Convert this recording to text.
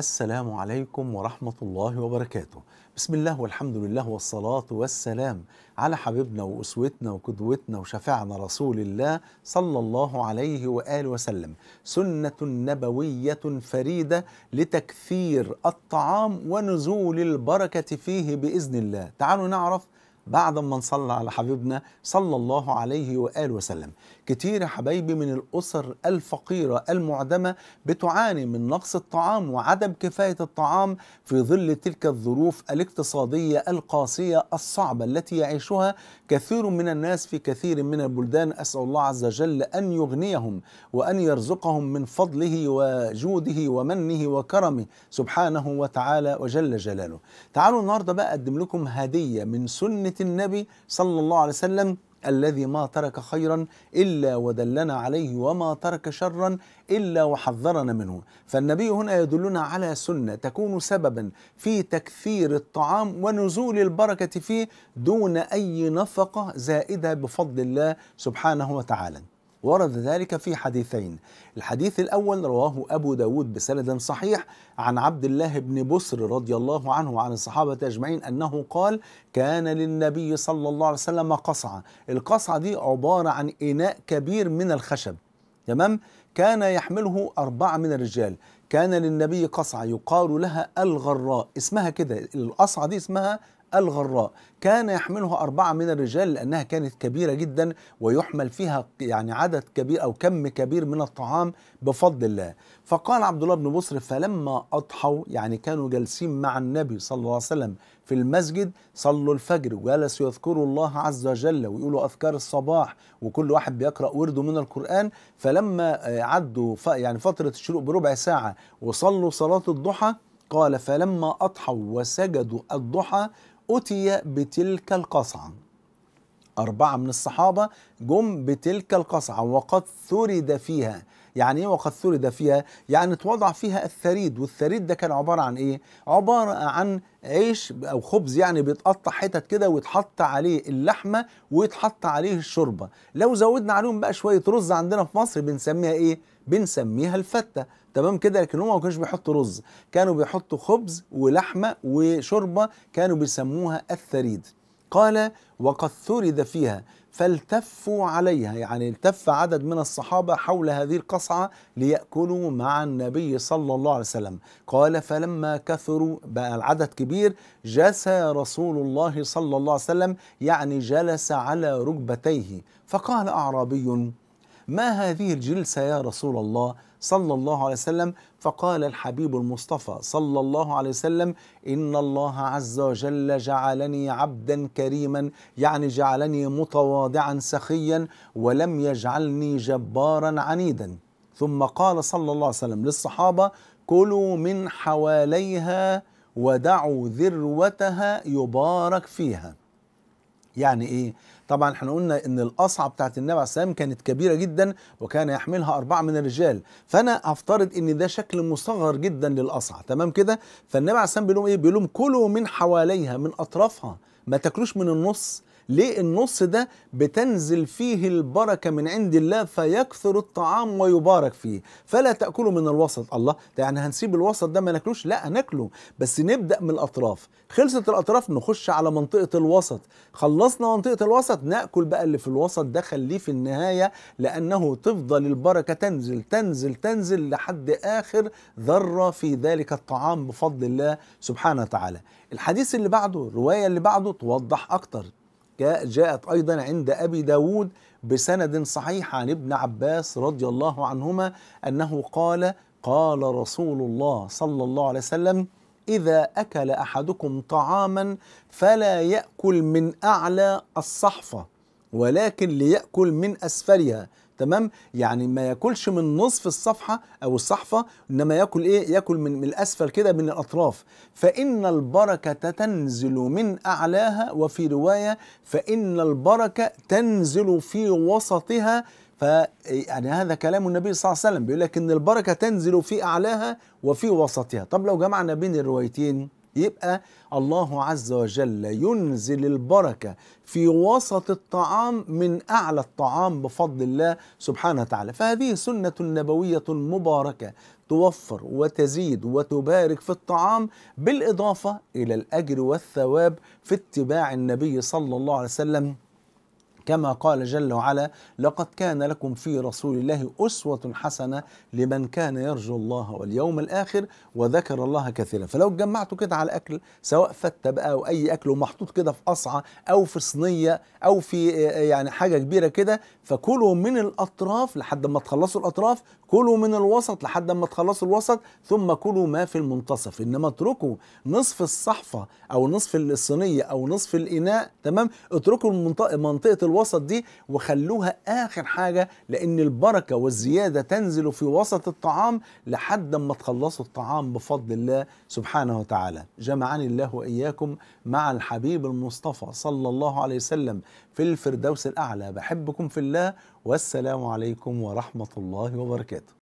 السلام عليكم ورحمة الله وبركاته بسم الله والحمد لله والصلاة والسلام على حبيبنا وأسوتنا وقدوتنا وشفعنا رسول الله صلى الله عليه وآله وسلم سنة نبوية فريدة لتكثير الطعام ونزول البركة فيه بإذن الله تعالوا نعرف بعد ما نصلى على حبيبنا صلى الله عليه وآله وسلم كتير يا حبايبي من الأسر الفقيرة المعدمة بتعاني من نقص الطعام وعدم كفاية الطعام في ظل تلك الظروف الاقتصادية القاسية الصعبة التي يعيشها كثير من الناس في كثير من البلدان أسأل الله عز وجل أن يغنيهم وأن يرزقهم من فضله وجوده ومنه وكرمه سبحانه وتعالى وجل جلاله تعالوا النهاردة بقى أقدم لكم هدية من سنة النبي صلى الله عليه وسلم الذي ما ترك خيرا إلا ودلنا عليه وما ترك شرا إلا وحذرنا منه فالنبي هنا يدلنا على سنة تكون سببا في تكثير الطعام ونزول البركة فيه دون أي نفقة زائدة بفضل الله سبحانه وتعالى ورد ذلك في حديثين الحديث الأول رواه أبو داود بسند صحيح عن عبد الله بن بسر رضي الله عنه وعن الصحابة أجمعين أنه قال كان للنبي صلى الله عليه وسلم قصعة القصعة دي عبارة عن إناء كبير من الخشب تمام كان يحمله أربعة من الرجال كان للنبي قصعة يقال لها الغراء اسمها كده القصعة دي اسمها الغراء كان يحملها أربعة من الرجال لأنها كانت كبيرة جدا ويحمل فيها يعني عدد كبير أو كم كبير من الطعام بفضل الله فقال عبد الله بن بصر فلما أضحوا يعني كانوا جالسين مع النبي صلى الله عليه وسلم في المسجد صلوا الفجر وجلسوا يذكروا الله عز وجل ويقولوا أذكار الصباح وكل واحد بيقرأ ورده من القرآن فلما آه، عدوا يعني فترة الشروق بربع ساعة وصلوا صلاة الضحى قال فلما أضحوا وسجدوا الضحى أتي بتلك القصعة أربعة من الصحابة جم بتلك القصعة وقد ثرد فيها يعني ايه وقد ثرد فيها يعني اتوضع فيها الثريد والثريد ده كان عبارة عن ايه عبارة عن عيش او خبز يعني بيتقطع حتت كده ويتحط عليه اللحمة ويتحط عليه الشوربة لو زودنا عليهم بقى شوية رز عندنا في مصر بنسميها ايه بنسميها الفتة تمام كده لكن هم ما كانوش بيحطوا رز كانوا بيحطوا خبز ولحمة وشوربة كانوا بيسموها الثريد قال وقد ثرد فيها فالتفوا عليها يعني التف عدد من الصحابة حول هذه القصعة ليأكلوا مع النبي صلى الله عليه وسلم قال فلما كثروا بقى العدد كبير جسى رسول الله صلى الله عليه وسلم يعني جلس على ركبتيه فقال أعرابي ما هذه الجلسة يا رسول الله صلى الله عليه وسلم فقال الحبيب المصطفى صلى الله عليه وسلم إن الله عز وجل جعلني عبدا كريما يعني جعلني متواضعا سخيا ولم يجعلني جبارا عنيدا ثم قال صلى الله عليه وسلم للصحابة كلوا من حواليها ودعوا ذروتها يبارك فيها يعني ايه طبعا احنا قلنا ان القصعه بتاعت النبي عليه السلام كانت كبيره جدا وكان يحملها اربعه من الرجال فانا افترض ان ده شكل مصغر جدا للقصعه تمام كده فالنبي عليه السلام بيقول لهم ايه بيقول لهم كلوا من حواليها من اطرافها ما تاكلوش من النص ليه النص ده بتنزل فيه البركة من عند الله فيكثر الطعام ويبارك فيه فلا تأكلوا من الوسط الله ده يعني هنسيب الوسط ده ما ناكلوش لا هناكله بس نبدأ من الأطراف خلصت الأطراف نخش على منطقة الوسط خلصنا منطقة الوسط نأكل بقى اللي في الوسط ده خليه في النهاية لأنه تفضل البركة تنزل تنزل تنزل لحد آخر ذرة في ذلك الطعام بفضل الله سبحانه وتعالى الحديث اللي بعده الرواية اللي بعده توضح أكتر جاءت أيضا عند أبي داود بسند صحيح عن ابن عباس رضي الله عنهما أنه قال قال رسول الله صلى الله عليه وسلم إذا أكل أحدكم طعاما فلا يأكل من أعلى الصحفة ولكن ليأكل من أسفلها تمام يعني ما ياكلش من نصف الصفحه او الصحفه انما ياكل ايه ياكل من, من الاسفل كده من الاطراف فان البركه تنزل من اعلاها وفي روايه فان البركه تنزل في وسطها ف يعني هذا كلام النبي صلى الله عليه وسلم بيقول لك ان البركه تنزل في اعلاها وفي وسطها طب لو جمعنا بين الروايتين يبقى الله عز وجل ينزل البركة في وسط الطعام من أعلى الطعام بفضل الله سبحانه وتعالى فهذه سنة نبوية مباركة توفر وتزيد وتبارك في الطعام بالإضافة إلى الأجر والثواب في اتباع النبي صلى الله عليه وسلم كما قال جل وعلا لقد كان لكم في رسول الله أسوة حسنة لمن كان يرجو الله واليوم الآخر وذكر الله كثيرا فلو جمعتوا كده على أكل سواء فتة بقى أو أي أكل ومحطوط كده في قصعة أو في صينية أو في آه، يعني حاجة كبيرة كده فكلوا من الأطراف لحد ما تخلصوا الأطراف كلوا من الوسط لحد ما تخلصوا الوسط ثم كلوا ما في المنتصف إنما اتركوا نصف الصحفة أو نصف الصينية أو نصف الإناء تمام اتركوا منطقة الوسط دي وخلوها اخر حاجه لان البركه والزياده تنزل في وسط الطعام لحد ما تخلصوا الطعام بفضل الله سبحانه وتعالى جمعني الله واياكم مع الحبيب المصطفى صلى الله عليه وسلم في الفردوس الاعلى بحبكم في الله والسلام عليكم ورحمه الله وبركاته